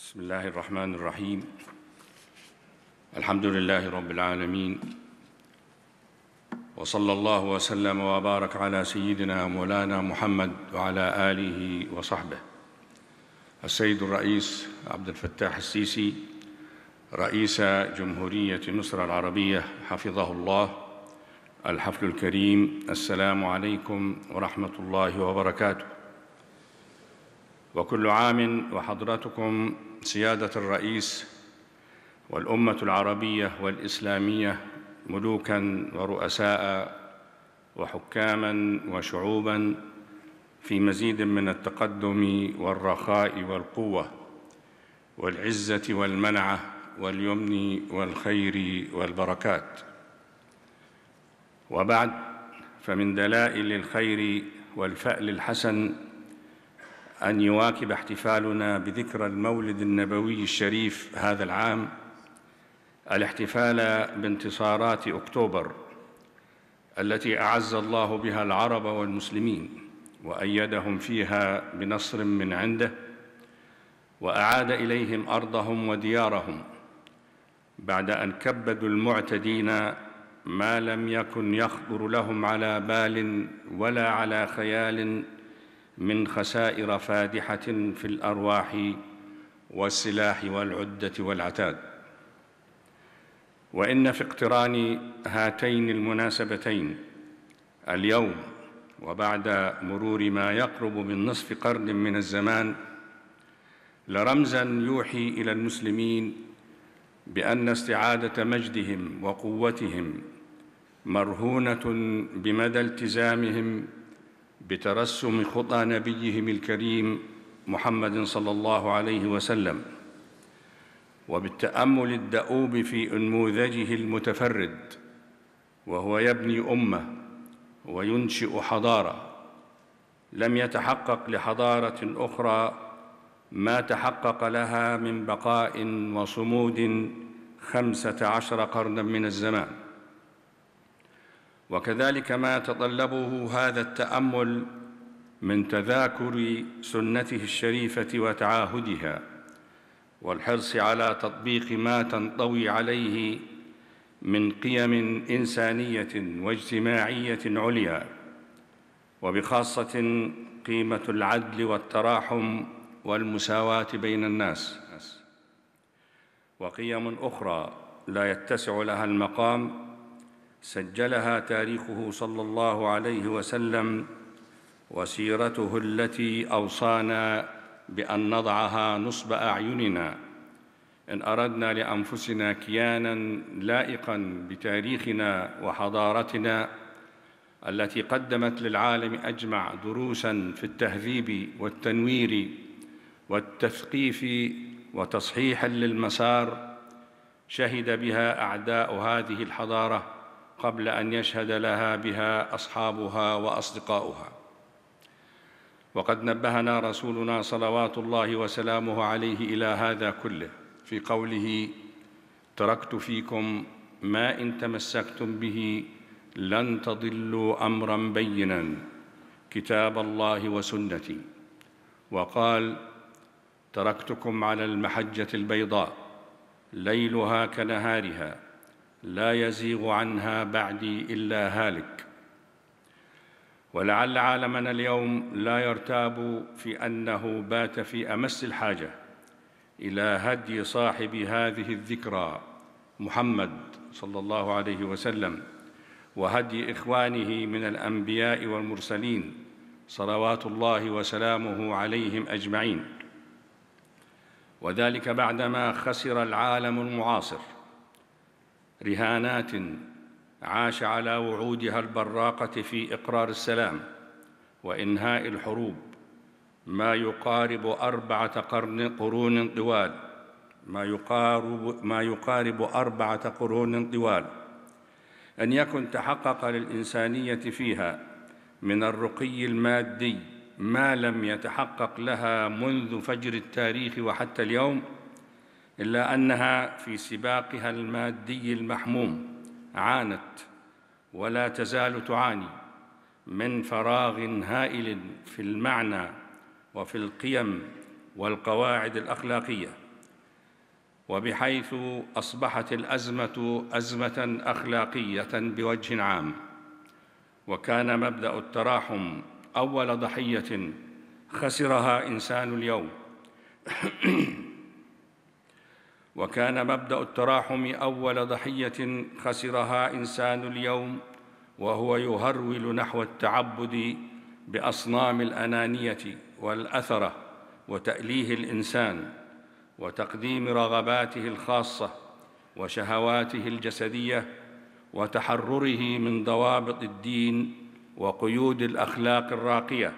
بسم الله الرحمن الرحيم الحمد لله رب العالمين وصلى الله وسلم وبارك على سيدنا مولانا محمد وعلى اله وصحبه السيد الرئيس عبد الفتاح السيسي رئيس جمهوريه مصر العربيه حفظه الله الحفل الكريم السلام عليكم ورحمه الله وبركاته وكل عام وحضراتكم سيادة الرئيس والأمة العربية والإسلامية ملوكاً ورؤساء وحكاماً وشعوباً في مزيد من التقدم والرخاء والقوة والعزة والمنعة واليمن والخير والبركات وبعد فمن دلائل الخير والفأل الحسن أن يواكب احتفالنا بذكرى المولد النبوي الشريف هذا العام الاحتفال بانتصارات أكتوبر التي أعز الله بها العرب والمسلمين وأيدهم فيها بنصر من عنده وأعاد إليهم أرضهم وديارهم بعد أن كبدوا المعتدين ما لم يكن يخطر لهم على بال ولا على خيال من خسائر فادحة في الأرواح والسلاح والعدة والعتاد وإن في اقتران هاتين المناسبتين اليوم وبعد مرور ما يقرب من نصف قرن من الزمان لرمزا يوحي إلى المسلمين بأن استعادة مجدهم وقوتهم مرهونة بمدى التزامهم بترسم خطى نبيهم الكريم محمد صلى الله عليه وسلم وبالتامل الدؤوب في انموذجه المتفرد وهو يبني امه وينشئ حضاره لم يتحقق لحضاره اخرى ما تحقق لها من بقاء وصمود خمسه عشر قرنا من الزمان وكذلك ما يتطلبه هذا التامل من تذاكر سنته الشريفه وتعاهدها والحرص على تطبيق ما تنطوي عليه من قيم انسانيه واجتماعيه عليا وبخاصه قيمه العدل والتراحم والمساواه بين الناس وقيم اخرى لا يتسع لها المقام سجلها تاريخه صلى الله عليه وسلم وسيرته التي اوصانا بان نضعها نصب اعيننا ان اردنا لانفسنا كيانا لائقا بتاريخنا وحضارتنا التي قدمت للعالم اجمع دروسا في التهذيب والتنوير والتثقيف وتصحيحا للمسار شهد بها اعداء هذه الحضاره قبل ان يشهد لها بها اصحابها واصدقاؤها وقد نبهنا رسولنا صلوات الله وسلامه عليه الى هذا كله في قوله تركت فيكم ما ان تمسكتم به لن تضلوا امرا بينا كتاب الله وسنتي وقال تركتكم على المحجه البيضاء ليلها كنهارها لا يزيغ عنها بعدي الا هالك ولعل عالمنا اليوم لا يرتاب في انه بات في امس الحاجه الى هدي صاحب هذه الذكرى محمد صلى الله عليه وسلم وهدي اخوانه من الانبياء والمرسلين صلوات الله وسلامه عليهم اجمعين وذلك بعدما خسر العالم المعاصر رهانات عاش على وعودها البراقه في اقرار السلام وانهاء الحروب ما يقارب اربعه قرن قرون طوال ما يقارب, ما يقارب اربعه قرون طوال ان يكن تحقق للانسانيه فيها من الرقي المادي ما لم يتحقق لها منذ فجر التاريخ وحتى اليوم إلا أنها في سباقها المادي المحموم عانت ولا تزال تعاني من فراغ هائل في المعنى وفي القيم والقواعد الأخلاقية وبحيث أصبحت الأزمة أزمة أخلاقية بوجه عام وكان مبدأ التراحم أول ضحية خسرها إنسان اليوم وكان مبدا التراحم اول ضحيه خسرها انسان اليوم وهو يهرول نحو التعبد باصنام الانانيه والاثره وتاليه الانسان وتقديم رغباته الخاصه وشهواته الجسديه وتحرره من ضوابط الدين وقيود الاخلاق الراقيه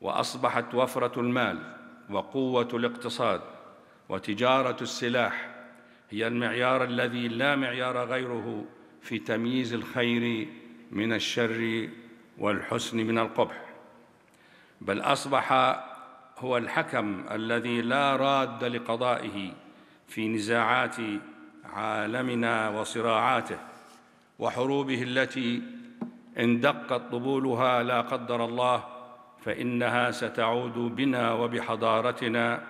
واصبحت وفره المال وقوه الاقتصاد وتجاره السلاح هي المعيار الذي لا معيار غيره في تمييز الخير من الشر والحسن من القبح بل اصبح هو الحكم الذي لا راد لقضائه في نزاعات عالمنا وصراعاته وحروبه التي ان دقت طبولها لا قدر الله فانها ستعود بنا وبحضارتنا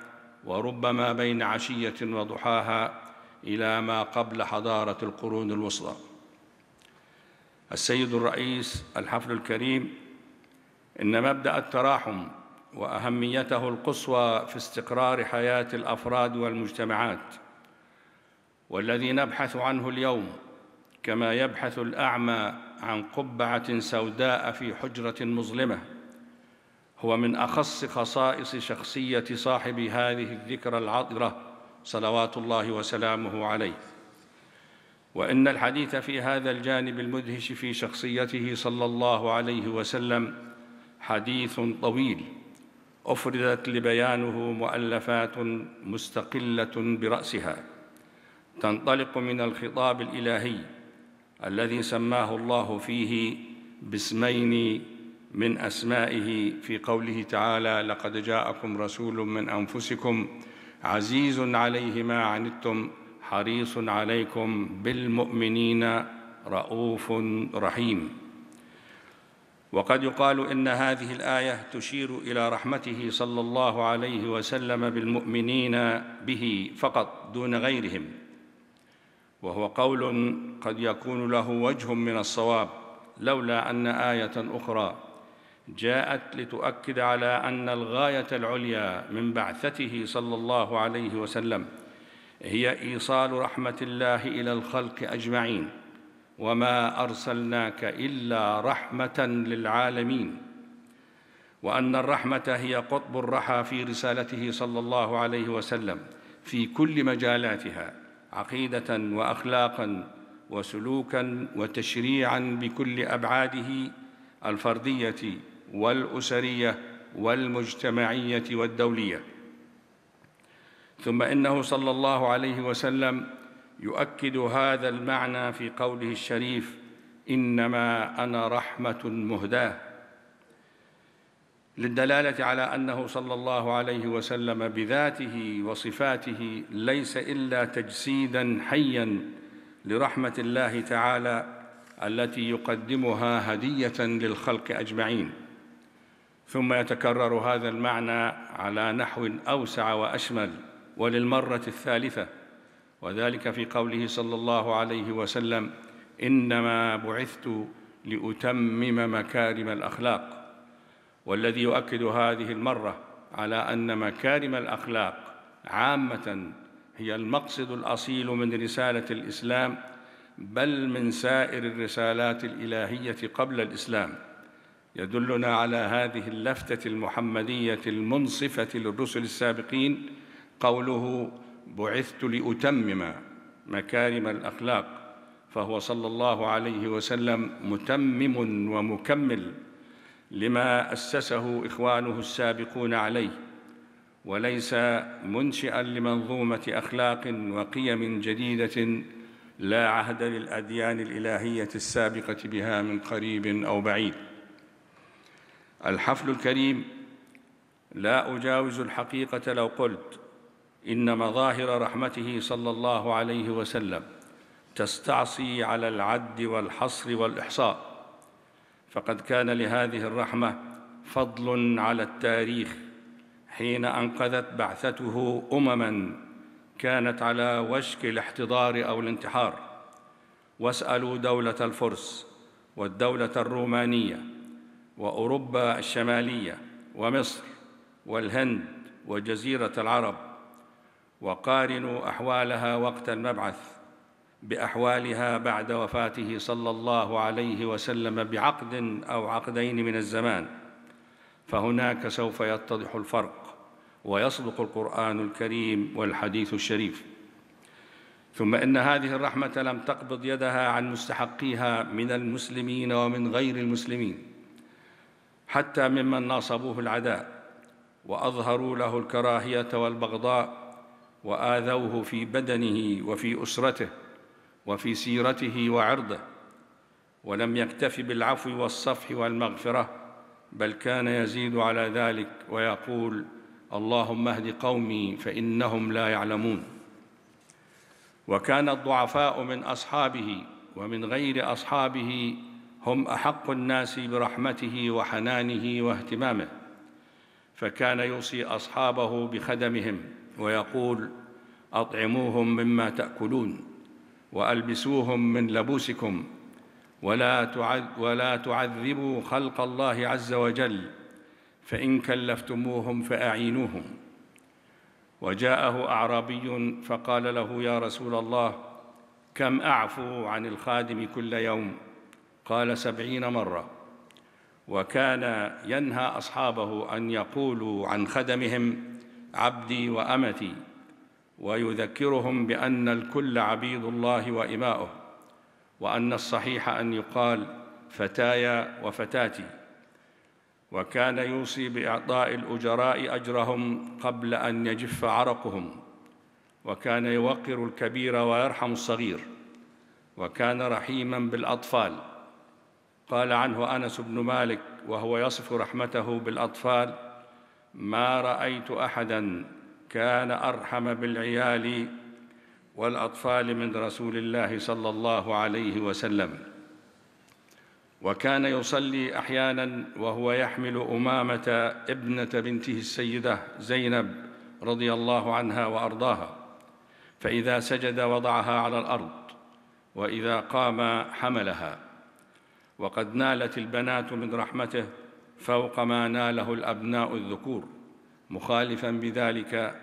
وربما بين عشيه وضحاها الى ما قبل حضاره القرون الوسطى السيد الرئيس الحفل الكريم ان مبدا التراحم واهميته القصوى في استقرار حياه الافراد والمجتمعات والذي نبحث عنه اليوم كما يبحث الاعمى عن قبعه سوداء في حجره مظلمه هو من اخص خصائص شخصيه صاحب هذه الذكرى العطره صلوات الله وسلامه عليه وان الحديث في هذا الجانب المدهش في شخصيته صلى الله عليه وسلم حديث طويل افردت لبيانه مؤلفات مستقله براسها تنطلق من الخطاب الالهي الذي سماه الله فيه باسمين من أسمائه في قوله تعالى لقد جاءكم رسول من أنفسكم عزيز عليه ما عنتم حريص عليكم بالمؤمنين رؤوف رحيم وقد يقال ان هذه الايه تشير الى رحمته صلى الله عليه وسلم بالمؤمنين به فقط دون غيرهم وهو قول قد يكون له وجه من الصواب لولا ان ايه اخرى جاءت لتؤكد على ان الغايه العليا من بعثته صلى الله عليه وسلم هي ايصال رحمه الله الى الخلق اجمعين وما ارسلناك الا رحمه للعالمين وان الرحمه هي قطب الرحى في رسالته صلى الله عليه وسلم في كل مجالاتها عقيده واخلاقا وسلوكا وتشريعا بكل ابعاده الفرديه والاسريه والمجتمعيه والدوليه ثم انه صلى الله عليه وسلم يؤكد هذا المعنى في قوله الشريف انما انا رحمه مهداه للدلاله على انه صلى الله عليه وسلم بذاته وصفاته ليس الا تجسيدا حيا لرحمه الله تعالى التي يقدمها هديه للخلق اجمعين ثم يتكرر هذا المعنى على نحو أوسع وأشمل وللمرة الثالثة وذلك في قوله صلى الله عليه وسلم إنما بعثت لأتمم مكارم الأخلاق والذي يؤكد هذه المرة على أن مكارم الأخلاق عامةً هي المقصد الأصيل من رسالة الإسلام بل من سائر الرسالات الإلهية قبل الإسلام يدلنا على هذه اللفتة المحمدية المنصفة للرسل السابقين قوله بعثت لأتمم مكارم الأخلاق فهو صلى الله عليه وسلم متمم ومكمل لما أسسه إخوانه السابقون عليه وليس منشئا لمنظومة أخلاق وقيم جديدة لا عهد للأديان الإلهية السابقة بها من قريب أو بعيد الحفل الكريم لا أجاوز الحقيقة لو قلت إن مظاهر رحمته صلى الله عليه وسلم تستعصي على العد والحصر والإحصاء فقد كان لهذه الرحمة فضل على التاريخ حين أنقذت بعثته أمماً كانت على وشك الاحتضار أو الانتحار واسألوا دولة الفرس والدولة الرومانية وأوروبا الشمالية ومصر والهند وجزيرة العرب وقارنوا أحوالها وقت المبعث بأحوالها بعد وفاته صلى الله عليه وسلم بعقد أو عقدين من الزمان فهناك سوف يتضح الفرق ويصدق القرآن الكريم والحديث الشريف ثم إن هذه الرحمة لم تقبض يدها عن مستحقيها من المسلمين ومن غير المسلمين حتى ممن ناصبوه العداء واظهروا له الكراهيه والبغضاء واذوه في بدنه وفي اسرته وفي سيرته وعرضه ولم يكتف بالعفو والصفح والمغفره بل كان يزيد على ذلك ويقول اللهم اهد قومي فانهم لا يعلمون وكان الضعفاء من اصحابه ومن غير اصحابه هم احق الناس برحمته وحنانه واهتمامه فكان يوصي اصحابه بخدمهم ويقول اطعموهم مما تاكلون والبسوهم من لبوسكم ولا تعذ ولا تعذبوا خلق الله عز وجل فان كلفتموهم فاعينوهم وجاءه اعرابي فقال له يا رسول الله كم اعفو عن الخادم كل يوم قال سبعين مره وكان ينهى اصحابه ان يقولوا عن خدمهم عبدي وامتي ويذكرهم بان الكل عبيد الله واماؤه وان الصحيح ان يقال فتايا وفتاتي وكان يوصي باعطاء الاجراء اجرهم قبل ان يجف عرقهم وكان يوقر الكبير ويرحم الصغير وكان رحيما بالاطفال قال عنه انس بن مالك وهو يصف رحمته بالاطفال ما رايت احدا كان ارحم بالعيال والاطفال من رسول الله صلى الله عليه وسلم وكان يصلي احيانا وهو يحمل امامه ابنه بنته السيده زينب رضي الله عنها وارضاها فاذا سجد وضعها على الارض واذا قام حملها وقد نالت البنات من رحمته فوق ما ناله الابناء الذكور مخالفا بذلك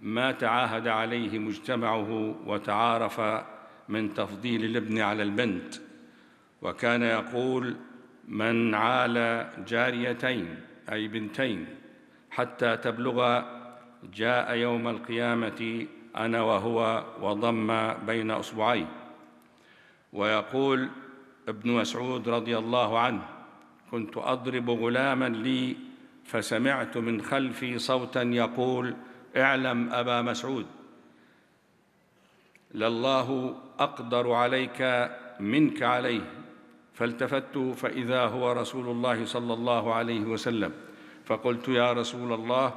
ما تعاهد عليه مجتمعه وتعارف من تفضيل الابن على البنت وكان يقول من عال جاريتين اي بنتين حتى تبلغا جاء يوم القيامه انا وهو وضم بين اصبعيه ويقول ابن مسعود رضي الله عنه كنت اضرب غلاما لي فسمعت من خلفي صوتا يقول اعلم ابا مسعود لله اقدر عليك منك عليه فالتفت فاذا هو رسول الله صلى الله عليه وسلم فقلت يا رسول الله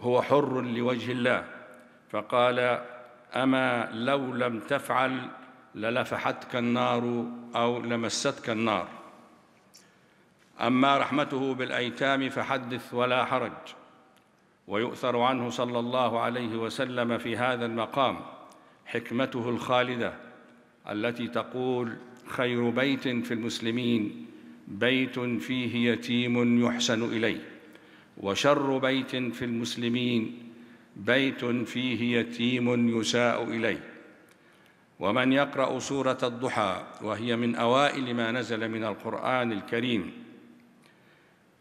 هو حر لوجه الله فقال اما لو لم تفعل للفحتك النار أو لمستك النار أما رحمته بالأيتام فحدث ولا حرج ويؤثر عنه صلى الله عليه وسلم في هذا المقام حكمته الخالدة التي تقول خير بيت في المسلمين بيت فيه يتيم يحسن إليه وشر بيت في المسلمين بيت فيه يتيم يساء إليه ومن يقرأ سورة الضحى وهي من أوائل ما نزل من القرآن الكريم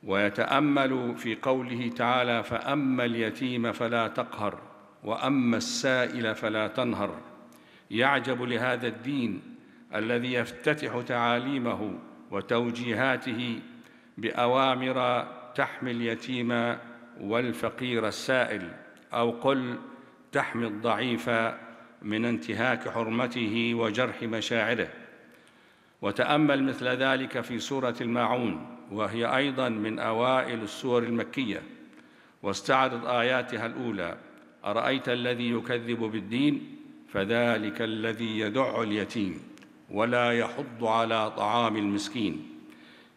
ويتأمل في قوله تعالى فأما اليتيم فلا تقهر وأما السائل فلا تنهر يعجب لهذا الدين الذي يفتتح تعاليمه وتوجيهاته بأوامر تحمي اليتيم والفقير السائل أو قل تحمي الضعيف من انتهاك حرمته وجرح مشاعره وتامل مثل ذلك في سوره الماعون وهي ايضا من اوائل السور المكيه واستعرض اياتها الاولى ارايت الذي يكذب بالدين فذلك الذي يدع اليتيم ولا يحض على طعام المسكين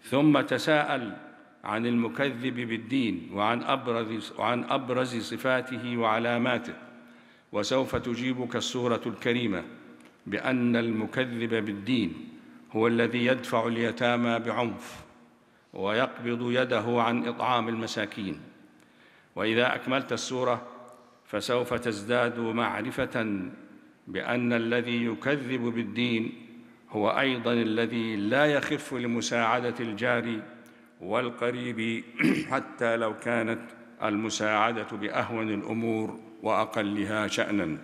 ثم تساءل عن المكذب بالدين وعن ابرز, وعن أبرز صفاته وعلاماته وسوف تجيبك السوره الكريمه بان المكذب بالدين هو الذي يدفع اليتامى بعنف ويقبض يده عن اطعام المساكين واذا اكملت السوره فسوف تزداد معرفه بان الذي يكذب بالدين هو ايضا الذي لا يخف لمساعده الجار والقريب حتى لو كانت المساعده باهون الامور وأقلها شأنًا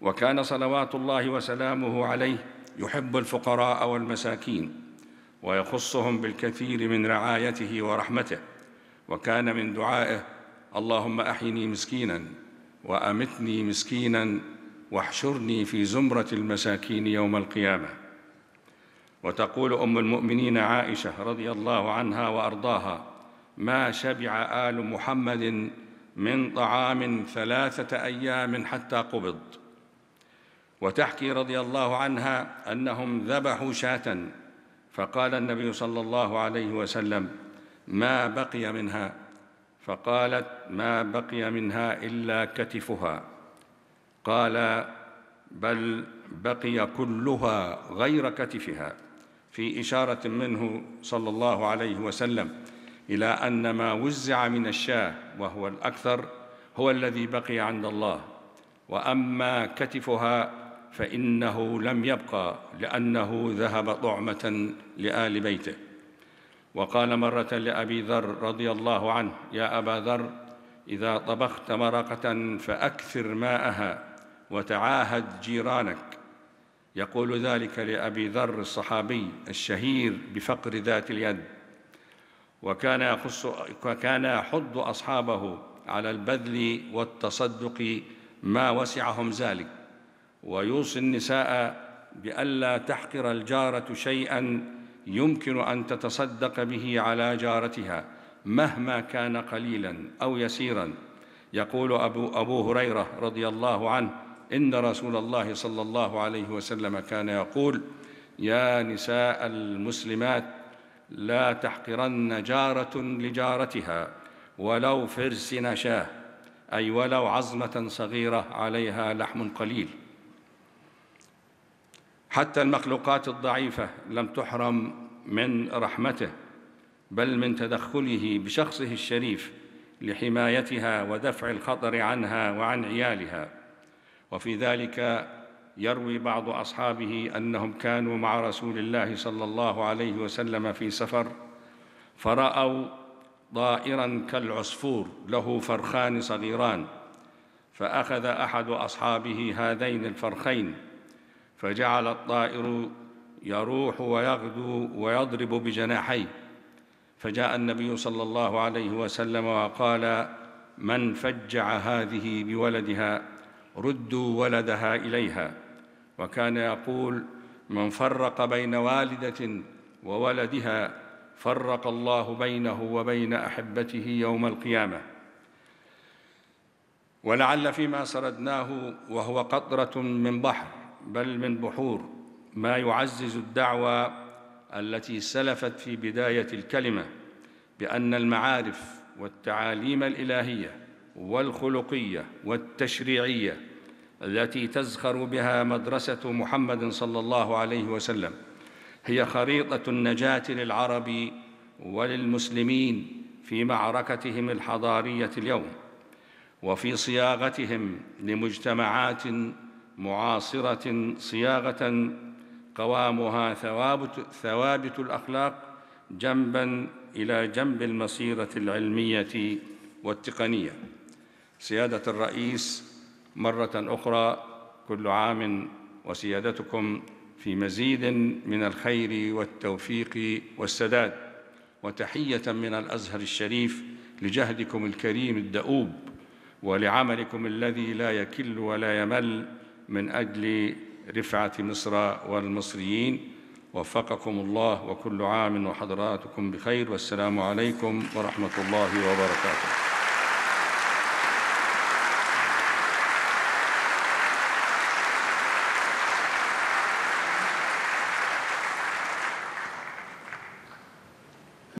وكان صلوات الله وسلامه عليه يحب الفقراء والمساكين ويخصهم بالكثير من رعايته ورحمته وكان من دعائه اللهم احيني مسكينا وامتني مسكينا واحشرني في زمره المساكين يوم القيامه وتقول ام المؤمنين عائشه رضي الله عنها وارضاها ما شبع ال محمد من طعام ثلاثة أيام حتى قبض وتحكي رضي الله عنها أنهم ذبحوا شاة فقال النبي صلى الله عليه وسلم ما بقي منها فقالت ما بقي منها إلا كتفها قال بل بقي كلها غير كتفها في إشارة منه صلى الله عليه وسلم إلى أن ما وزع من الشاه وهو الأكثر هو الذي بقي عند الله وأما كتفها فإنه لم يبقى لأنه ذهب طعمة لآل بيته وقال مرة لأبي ذر رضي الله عنه يا أبا ذر إذا طبخت مرقة فأكثر ماءها وتعاهد جيرانك يقول ذلك لأبي ذر الصحابي الشهير بفقر ذات اليد وكان يخص وكان يحض أصحابه على البذل والتصدق ما وسعهم ذلك ويوصي النساء بألا تحقر الجارة شيئا يمكن أن تتصدق به على جارتها مهما كان قليلا أو يسيرا يقول أبو, أبو هريرة رضي الله عنه إن رسول الله صلى الله عليه وسلم كان يقول يا نساء المسلمات لا تحقرن جارة لجارتها ولو فرس نشاه أي ولو عظمة صغيرة عليها لحم قليل حتى المخلوقات الضعيفة لم تحرم من رحمته بل من تدخله بشخصه الشريف لحمايتها ودفع الخطر عنها وعن عيالها وفي ذلك يروي بعض اصحابه انهم كانوا مع رسول الله صلى الله عليه وسلم في سفر فراوا طائرا كالعصفور له فرخان صغيران فاخذ احد اصحابه هذين الفرخين فجعل الطائر يروح ويغدو ويضرب بجناحيه فجاء النبي صلى الله عليه وسلم وقال من فجع هذه بولدها ردوا ولدها إليها وكان يقول من فرق بين والدة وولدها فرق الله بينه وبين أحبته يوم القيامة ولعل فيما سردناه وهو قطرة من بحر بل من بحور ما يعزز الدعوة التي سلفت في بداية الكلمة بأن المعارف والتعاليم الإلهية والخلقيه والتشريعيه التي تزخر بها مدرسه محمد صلى الله عليه وسلم هي خريطه النجاه للعرب وللمسلمين في معركتهم الحضاريه اليوم وفي صياغتهم لمجتمعات معاصره صياغه قوامها ثوابت, ثوابت الاخلاق جنبا الى جنب المسيره العلميه والتقنيه سيادة الرئيس مرة أخرى كل عام وسيادتكم في مزيد من الخير والتوفيق والسداد وتحية من الأزهر الشريف لجهدكم الكريم الدؤوب ولعملكم الذي لا يكل ولا يمل من أجل رفعة مصر والمصريين وفقكم الله وكل عام وحضراتكم بخير والسلام عليكم ورحمة الله وبركاته